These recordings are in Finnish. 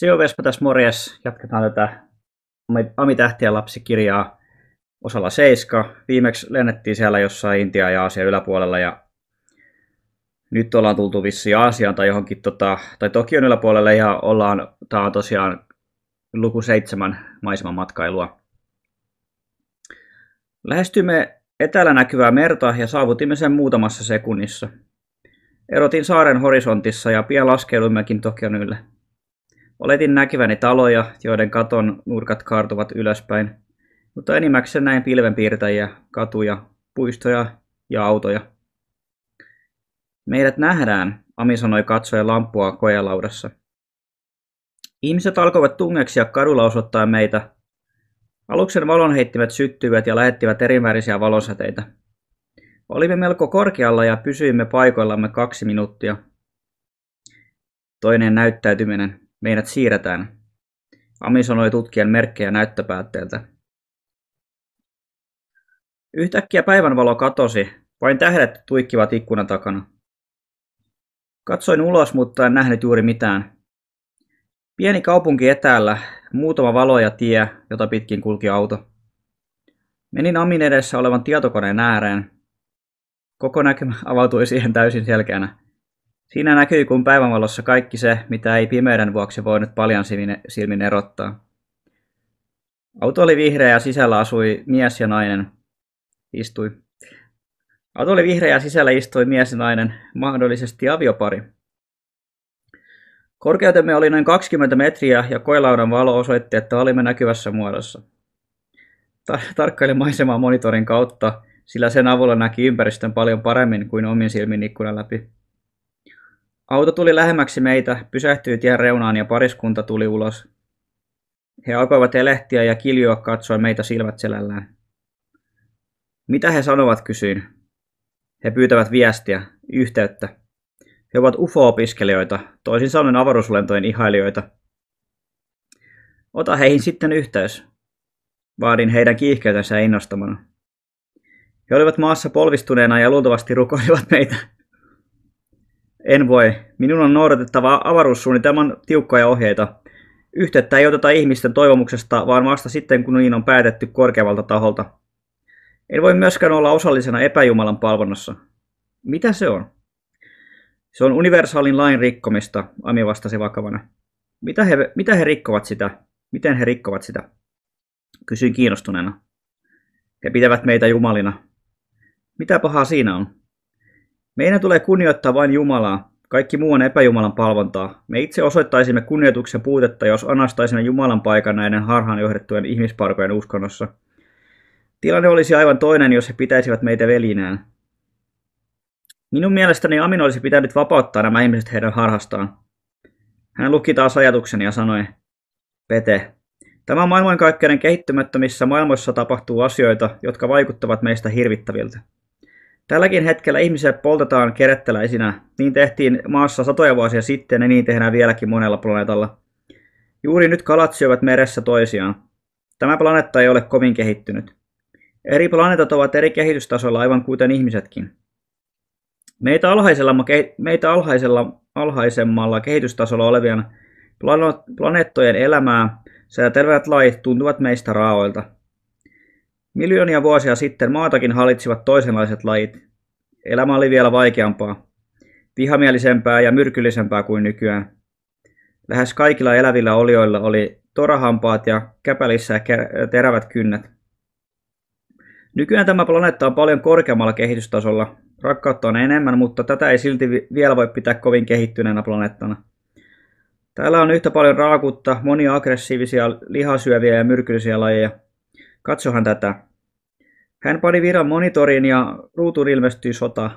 Se on Vespa tässä morjes. Jatketaan tätä Amitähtien lapsikirjaa osalla 7. Viimeksi lennettiin siellä jossain Intia ja Aasia yläpuolella ja nyt ollaan tultu vissiin Aasiaan tai johonkin tota, tai Tokion yläpuolelle ja ollaan, tämä on tosiaan luku seitsemän matkailua. Lähestymme etäällä näkyvää merta ja saavutimme sen muutamassa sekunnissa. Erotin saaren horisontissa ja pian laskeuduimmekin Tokion ylle. Oletin näkeväni taloja, joiden katon nurkat kaartuvat ylöspäin, mutta enimmäkseen näin pilvenpiirtäjiä, katuja, puistoja ja autoja. Meidät nähdään, Ami sanoi katsoen lampua kojelaudassa. Ihmiset alkoivat tungeksia kadulla osoittaa meitä. Aluksen valonheittimet syttyivät ja lähettivät erimäärisiä valosäteitä. Olimme melko korkealla ja pysyimme paikoillamme kaksi minuuttia. Toinen näyttäytyminen meidät siirretään. Ami sanoi tutkijan merkkejä näyttöpäätteeltä. Yhtäkkiä päivänvalo katosi, vain tähdet tuikkivat ikkunan takana. Katsoin ulos, mutta en nähnyt juuri mitään. Pieni kaupunki etäällä, muutama valo ja tie, jota pitkin kulki auto. Menin Amin edessä olevan tietokoneen ääreen. Koko näkymä avautui siihen täysin selkeänä. Siinä näkyy kuin päivänvalossa kaikki se, mitä ei pimeyden vuoksi voinut paljon silmin erottaa. Auto oli vihreä ja sisällä asui mies ja nainen. Istui. Auto oli vihreä ja sisällä istui mies ja nainen, mahdollisesti aviopari. Korkeutemme oli noin 20 metriä ja koilaudan valo osoitti, että olimme näkyvässä muodossa. Tar- tarkkailin maisemaa monitorin kautta, sillä sen avulla näki ympäristön paljon paremmin kuin omin silmin ikkunan läpi. Auto tuli lähemmäksi meitä, pysähtyi tien reunaan ja pariskunta tuli ulos. He alkoivat elehtiä ja kiljua katsoi meitä silmät selällään. Mitä he sanovat, kysyin. He pyytävät viestiä, yhteyttä. He ovat UFO-opiskelijoita, toisin sanoen avaruuslentojen ihailijoita. Ota heihin sitten yhteys. Vaadin heidän kiihkeytensä innostamana. He olivat maassa polvistuneena ja luultavasti rukoilivat meitä en voi. Minun on noudatettava avaruussuunnitelman tiukkoja ohjeita. Yhteyttä ei oteta ihmisten toivomuksesta, vaan vasta sitten, kun niin on päätetty korkeavalta taholta. En voi myöskään olla osallisena epäjumalan palvonnassa. Mitä se on? Se on universaalin lain rikkomista, Ami vastasi vakavana. Mitä he, mitä he rikkovat sitä? Miten he rikkovat sitä? Kysyin kiinnostuneena. He pitävät meitä jumalina. Mitä pahaa siinä on? Meidän tulee kunnioittaa vain Jumalaa. Kaikki muu on epäjumalan palvontaa. Me itse osoittaisimme kunnioituksen puutetta, jos anastaisimme Jumalan paikan näiden johdettujen ihmisparkojen uskonnossa. Tilanne olisi aivan toinen, jos he pitäisivät meitä velinään. Minun mielestäni Amin olisi pitänyt vapauttaa nämä ihmiset heidän harhastaan. Hän luki taas ajatukseni ja sanoi, Pete, Tämä maailmankaikkeuden kehittymättömissä maailmoissa tapahtuu asioita, jotka vaikuttavat meistä hirvittäviltä. Tälläkin hetkellä ihmisiä poltetaan keretteläisinä. Niin tehtiin maassa satoja vuosia sitten ja niin tehdään vieläkin monella planeetalla. Juuri nyt kalat syövät meressä toisiaan. Tämä planeetta ei ole kovin kehittynyt. Eri planeetat ovat eri kehitystasolla aivan kuten ihmisetkin. Meitä, alhaisella, meitä alhaisella, alhaisemmalla kehitystasolla olevien planeettojen elämää säätelevät lait tuntuvat meistä raoilta. Miljoonia vuosia sitten maatakin hallitsivat toisenlaiset lajit. Elämä oli vielä vaikeampaa, vihamielisempää ja myrkyllisempää kuin nykyään. Lähes kaikilla elävillä olioilla oli torahampaat ja käpälissä terävät kynnet. Nykyään tämä planeetta on paljon korkeammalla kehitystasolla. Rakkautta on enemmän, mutta tätä ei silti vielä voi pitää kovin kehittyneenä planeettana. Täällä on yhtä paljon raakutta, monia aggressiivisia, lihasyöviä ja myrkyllisiä lajeja – Katsohan tätä. Hän pani viran monitoriin ja ruutuun ilmestyi sota.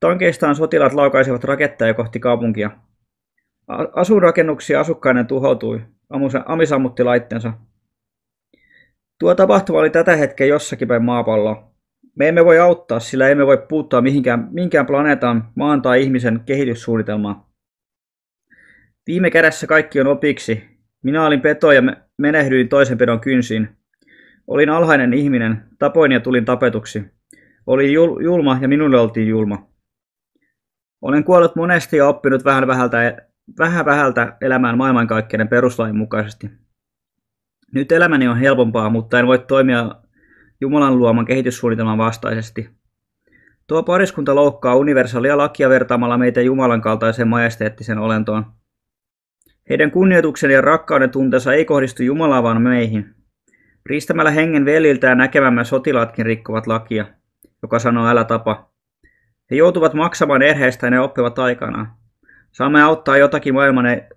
Tankeistaan sotilaat laukaisivat raketteja kohti kaupunkia. Asuinrakennuksia asukkainen tuhoutui. Ami sammutti laitteensa. Tuo tapahtuma oli tätä hetkeä jossakin päin maapalloa. Me emme voi auttaa, sillä emme voi puuttua mihinkään, minkään planeetan, maan tai ihmisen kehityssuunnitelmaa. Viime kädessä kaikki on opiksi. Minä olin peto ja menehdyin toisen pedon kynsiin. Olin alhainen ihminen, tapoin ja tulin tapetuksi. Oli jul- julma ja minulle oltiin julma. Olen kuollut monesti ja oppinut vähän vähältä, e-, vähän vähältä elämään maailmankaikkeuden peruslain mukaisesti. Nyt elämäni on helpompaa, mutta en voi toimia Jumalan luoman kehityssuunnitelman vastaisesti. Tuo pariskunta loukkaa universaalia lakia vertaamalla meitä Jumalan kaltaiseen majesteettiseen olentoon. Heidän kunnioituksen ja rakkauden tunteensa ei kohdistu Jumalaan vaan meihin. Riistämällä hengen ja näkemämme sotilaatkin rikkovat lakia, joka sanoo älä tapa. He joutuvat maksamaan erheistä ja ne oppivat aikanaan. Saamme auttaa jotakin, maailman, e-,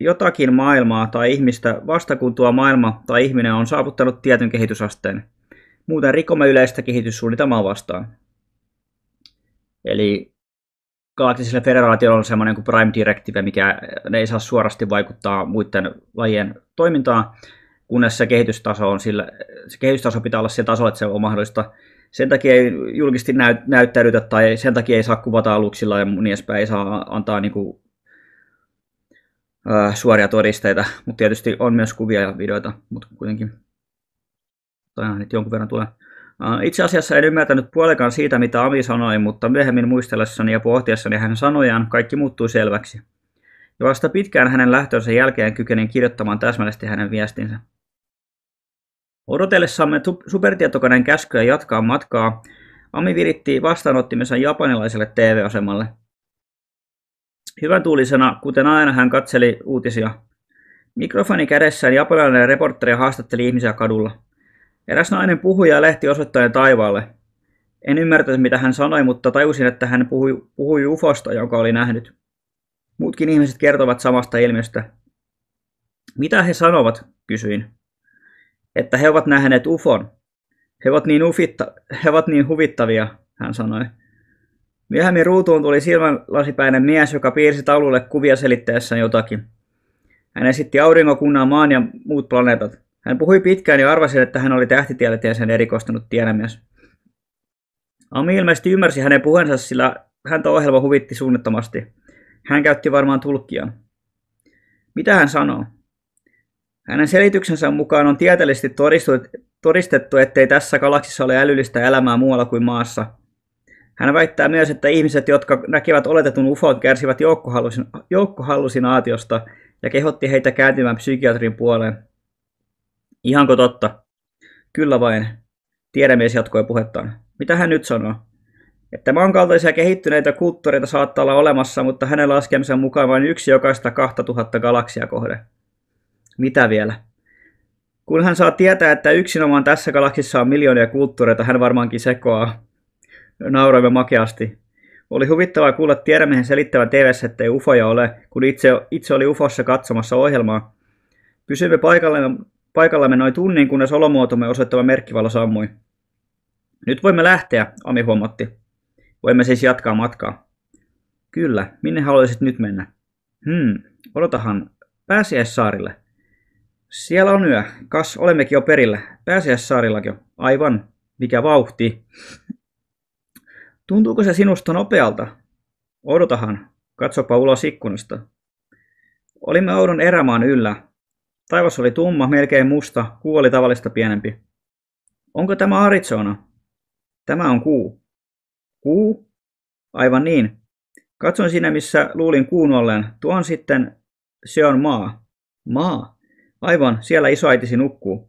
jotakin maailmaa tai ihmistä vasta kun tuo maailma tai ihminen on saavuttanut tietyn kehitysasteen. Muuten rikomme yleistä kehityssuunnitelmaa vastaan. Eli galaktiselle federaatiolla on semmoinen kuin Prime Directive, mikä ne ei saa suorasti vaikuttaa muiden lajien toimintaan, kunnes se kehitystaso, on sillä, se kehitystaso pitää olla sillä tasolla, että se on mahdollista. Sen takia ei julkisesti näyt, näyttäydytä tai sen takia ei saa kuvata aluksilla ja niin edespäin, ei saa antaa niin kuin, äh, suoria todisteita, mutta tietysti on myös kuvia ja videoita, mutta kuitenkin tai nyt jonkun verran tulee. Itse asiassa en ymmärtänyt puolekaan siitä, mitä Ami sanoi, mutta myöhemmin muistellessani ja pohtiessani hänen sanojaan kaikki muuttui selväksi. Ja vasta pitkään hänen lähtönsä jälkeen kykenin kirjoittamaan täsmällisesti hänen viestinsä. Odotellessamme supertietokoneen käskyä jatkaa matkaa, Ami viritti vastaanottimensa japanilaiselle TV-asemalle. Hyvän tuulisena, kuten aina hän katseli uutisia. Mikrofoni kädessään japanilainen reporteri haastatteli ihmisiä kadulla. Eräs nainen puhui ja lehti osoittain taivaalle. En ymmärtänyt, mitä hän sanoi, mutta tajusin, että hän puhui, puhui ufosta, jonka oli nähnyt. Muutkin ihmiset kertovat samasta ilmiöstä. Mitä he sanovat, kysyin että he ovat nähneet ufon. He ovat niin, ufitta, he ovat niin huvittavia, hän sanoi. Myöhemmin ruutuun tuli silmänlasipäinen mies, joka piirsi taululle kuvia selittäessään jotakin. Hän esitti aurinkokunnan, maan ja muut planeetat. Hän puhui pitkään ja arvasi, että hän oli tähtitieteeseen erikoistunut tiedemies. Ami ilmeisesti ymmärsi hänen puheensa, sillä häntä ohjelma huvitti suunnattomasti. Hän käytti varmaan tulkkia. Mitä hän sanoo? Hänen selityksensä mukaan on tieteellisesti todistettu, ettei tässä galaksissa ole älyllistä elämää muualla kuin maassa. Hän väittää myös, että ihmiset, jotka näkivät oletetun ufot, kärsivät joukkohallusinaatiosta ja kehotti heitä kääntymään psykiatrin puoleen. Ihanko totta? Kyllä vain. Tiedemies jatkoi puhettaan. Mitä hän nyt sanoo? Että maankaltaisia kehittyneitä kulttuureita saattaa olla olemassa, mutta hänen laskemisen mukaan vain yksi jokaista 2000 galaksia kohde. Mitä vielä? Kun hän saa tietää, että yksinomaan tässä galaksissa on miljoonia kulttuureita, hän varmaankin sekoaa. Nauroimme makeasti. Oli huvittavaa kuulla tiedämiehen selittävän tv ettei ufoja ole, kun itse, itse oli ufossa katsomassa ohjelmaa. Pysyimme paikallamme, paikallamme noin tunnin, kunnes olomuotomme osoittava merkkivalo sammui. Nyt voimme lähteä, Ami huomatti. Voimme siis jatkaa matkaa. Kyllä, minne haluaisit nyt mennä? Hmm, odotahan pääsiäissaarille. Siellä on yö. Kas, olemmekin jo perillä. Pääsiäissaarillakin on. Aivan. Mikä vauhti. Tuntuuko se sinusta nopealta? Odotahan. Katsopa ulos ikkunasta. Olimme oudon erämaan yllä. Taivas oli tumma, melkein musta, oli tavallista pienempi. Onko tämä Arizona? Tämä on kuu. Kuu? Aivan niin. Katson sinne, missä luulin kuun olleen. Tuon sitten, se on maa. Maa? Aivan, siellä isoäitisi nukkuu.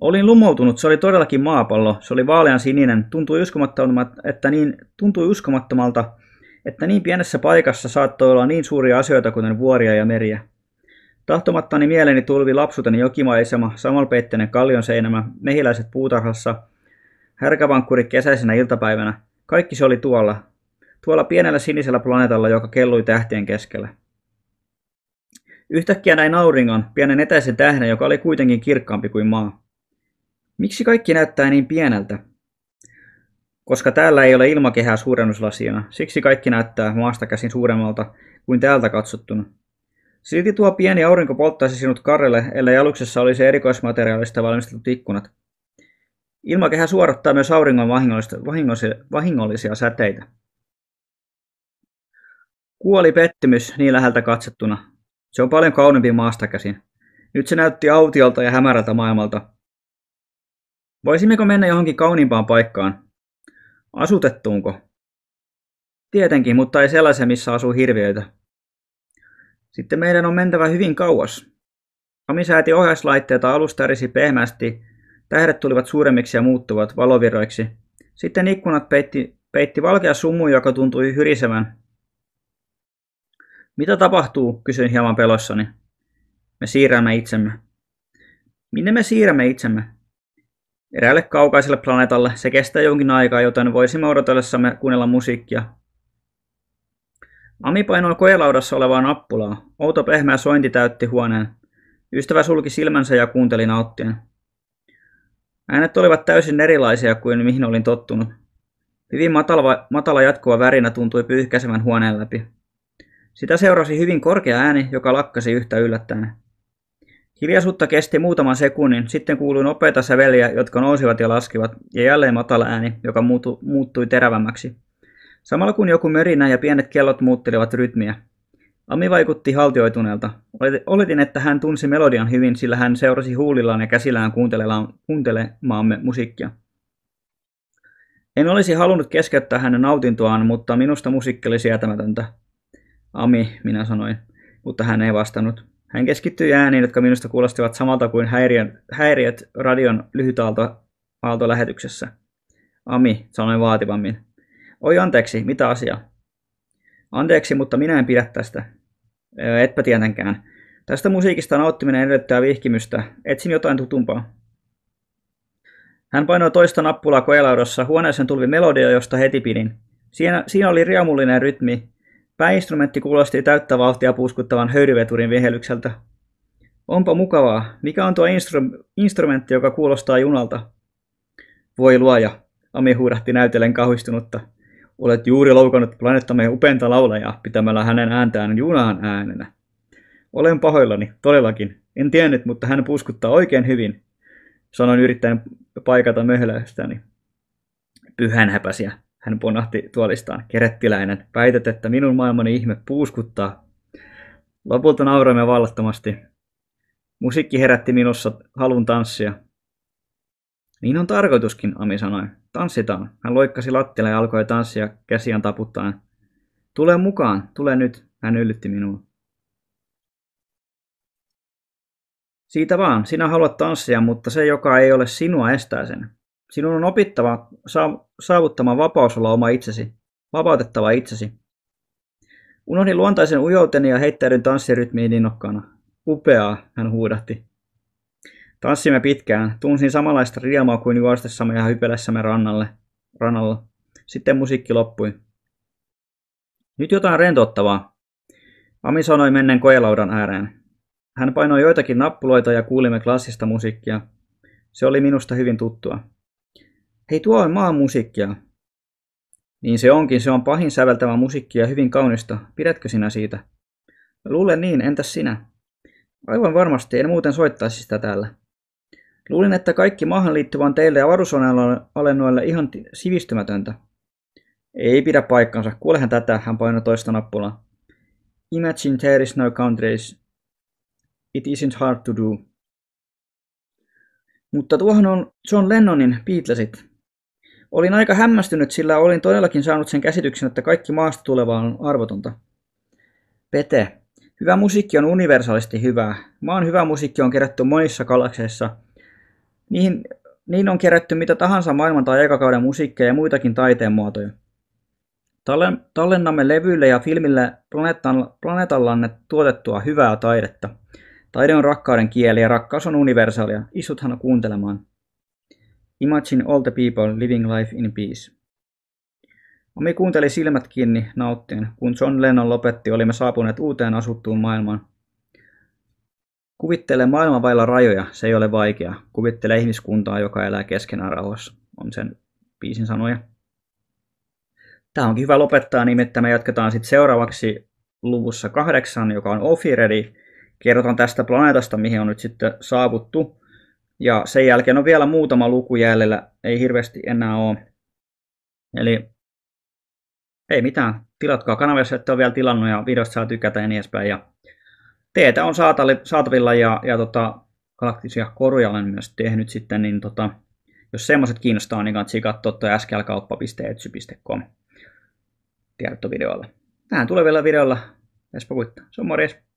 Olin lumoutunut, se oli todellakin maapallo, se oli vaalean sininen, tuntui, että niin, tuntui uskomattomalta, että niin pienessä paikassa saattoi olla niin suuria asioita kuten vuoria ja meriä. Tahtomattani mieleni tulvi lapsuteni jokimaisema, samalpeitteinen kallion seinämä, mehiläiset puutarhassa, härkävankkuri kesäisenä iltapäivänä. Kaikki se oli tuolla. Tuolla pienellä sinisellä planeetalla, joka kellui tähtien keskellä. Yhtäkkiä näin auringon, pienen etäisen tähden, joka oli kuitenkin kirkkaampi kuin maa. Miksi kaikki näyttää niin pieneltä? Koska täällä ei ole ilmakehää suurennuslasina, siksi kaikki näyttää maasta käsin suuremmalta kuin täältä katsottuna. Silti tuo pieni aurinko polttaisi sinut karrelle, ellei aluksessa olisi erikoismateriaalista valmistetut ikkunat. Ilmakehä suorattaa myös auringon vahingollisia, vahingollisia säteitä. Kuoli pettymys niin läheltä katsettuna. Se on paljon kauniimpi maasta käsin. Nyt se näytti autiolta ja hämärältä maailmalta. Voisimmeko mennä johonkin kauniimpaan paikkaan? Asutettuunko? Tietenkin, mutta ei sellaisen, missä asuu hirviöitä. Sitten meidän on mentävä hyvin kauas. Ami sääti ohjauslaitteita alusta erisi pehmästi, tähdet tulivat suuremmiksi ja muuttuvat valovirroiksi. Sitten ikkunat peitti, peitti valkea sumu, joka tuntui hyrisevän. Mitä tapahtuu, kysyin hieman pelossani. Me siirrämme itsemme. Minne me siirrämme itsemme? Eräälle kaukaiselle planeetalle se kestää jonkin aikaa, joten voisimme odotellessamme kuunnella musiikkia. Ami painoi kojelaudassa olevaa nappulaa. Outo pehmeä sointi täytti huoneen. Ystävä sulki silmänsä ja kuunteli nauttien. Äänet olivat täysin erilaisia kuin mihin olin tottunut. Hyvin matala, matala jatkuva värinä tuntui pyyhkäisevän huoneen läpi. Sitä seurasi hyvin korkea ääni, joka lakkasi yhtä yllättäen. Hiljaisuutta kesti muutaman sekunnin, sitten kuului nopeita säveliä, jotka nousivat ja laskivat, ja jälleen matala ääni, joka muutu, muuttui terävämmäksi. Samalla kun joku mörinä ja pienet kellot muuttelivat rytmiä. Ami vaikutti haltioituneelta. Oletin, että hän tunsi melodian hyvin, sillä hän seurasi huulillaan ja käsillään kuuntelemaamme musiikkia. En olisi halunnut keskeyttää hänen nautintoaan, mutta minusta musiikki oli sietämätöntä. Ami, minä sanoin, mutta hän ei vastannut. Hän keskittyi ääniin, jotka minusta kuulostivat samalta kuin häiriöt, häiriöt radion lyhytaaltolähetyksessä. Ami, sanoi vaativammin. Oi anteeksi, mitä asia? Anteeksi, mutta minä en pidä tästä. Etpä tietenkään. Tästä musiikista nauttiminen edellyttää vihkimystä. Etsin jotain tutumpaa. Hän painoi toista nappulaa koelaudossa. Huoneeseen tuli melodia, josta heti pidin. Siinä, siinä oli riamullinen rytmi, Pääinstrumentti kuulosti täyttä vauhtia puuskuttavan höyryveturin vihelykseltä. Onpa mukavaa. Mikä on tuo instru- instrumentti, joka kuulostaa junalta? Voi luoja, Ami huudahti näytellen kahvistunutta. Olet juuri loukannut planeettamme upenta laulajaa pitämällä hänen ääntään junaan äänenä. Olen pahoillani, todellakin. En tiennyt, mutta hän puskuttaa oikein hyvin, sanoin yrittäen paikata möhläystäni. Pyhän häpäsiä, hän ponahti tuolistaan. Kerettiläinen, väität, että minun maailmani ihme puuskuttaa. Lopulta nauroimme vallattomasti. Musiikki herätti minussa halun tanssia. Niin on tarkoituskin, Ami sanoi. Tanssitaan. Hän loikkasi lattialle ja alkoi tanssia käsiään taputtaen. Tule mukaan, tule nyt, hän yllytti minua. Siitä vaan, sinä haluat tanssia, mutta se, joka ei ole sinua, estää sen. Sinun on opittava saavuttamaan vapaus olla oma itsesi, vapautettava itsesi. Unohdin luontaisen ujouteni ja heittäydyn tanssirytmiin innokkaana. Upeaa, hän huudahti. Tanssimme pitkään. Tunsin samanlaista riemaa kuin juostessamme ja hypelessämme rannalle, rannalla. Sitten musiikki loppui. Nyt jotain rentouttavaa. Ami sanoi mennen koelaudan ääreen. Hän painoi joitakin nappuloita ja kuulimme klassista musiikkia. Se oli minusta hyvin tuttua hei tuo on maan musiikkia. Niin se onkin, se on pahin säveltävä musiikkia ja hyvin kaunista. Pidätkö sinä siitä? Luulen niin, entäs sinä? Aivan varmasti, en muuten soittaisi sitä täällä. Luulin, että kaikki maahan liittyvän teille ja alennoille ihan sivistymätöntä. Ei pidä paikkansa, kuulehan tätä, hän painoi toista nappulaa. Imagine there is no countries. It isn't hard to do. Mutta tuohon on John Lennonin Beatlesit. Olin aika hämmästynyt, sillä olin todellakin saanut sen käsityksen, että kaikki maasta tuleva on arvotonta. Pete. Hyvä musiikki on universaalisti hyvää. Maan hyvä musiikki on kerätty monissa galakseissa. Niihin, niin on kerätty mitä tahansa maailman tai aikakauden musiikkia ja muitakin taiteen muotoja. Tallennamme levyille ja filmille planeetallanne tuotettua hyvää taidetta. Taide on rakkauden kieli ja rakkaus on universaalia. Isuthan kuuntelemaan. Imagine all the people living life in peace. Omi kuunteli silmät kiinni nauttien, kun John Lennon lopetti, olimme saapuneet uuteen asuttuun maailmaan. Kuvittele maailma vailla rajoja, se ei ole vaikea. Kuvittele ihmiskuntaa, joka elää keskenään rauhassa, on sen biisin sanoja. Tämä onkin hyvä lopettaa, nimittäin me jatketaan sitten seuraavaksi luvussa kahdeksan, joka on Ofiredi. Kerrotaan tästä planeetasta, mihin on nyt sitten saavuttu. Ja sen jälkeen on vielä muutama luku jäljellä, ei hirveästi enää ole. Eli ei mitään, tilatkaa kanavassa, jos ette ole vielä tilannut ja videosta saa tykätä ja niin edespäin. Ja teetä on saatavilla ja, ja tota, galaktisia koruja olen myös tehnyt sitten, niin tota, jos semmoiset kiinnostaa, niin kannattaa katsoa tuo sklkauppa.etsy.com tiedottovideolla. Tähän tulevilla videolla. kuittaa. Se on morjes!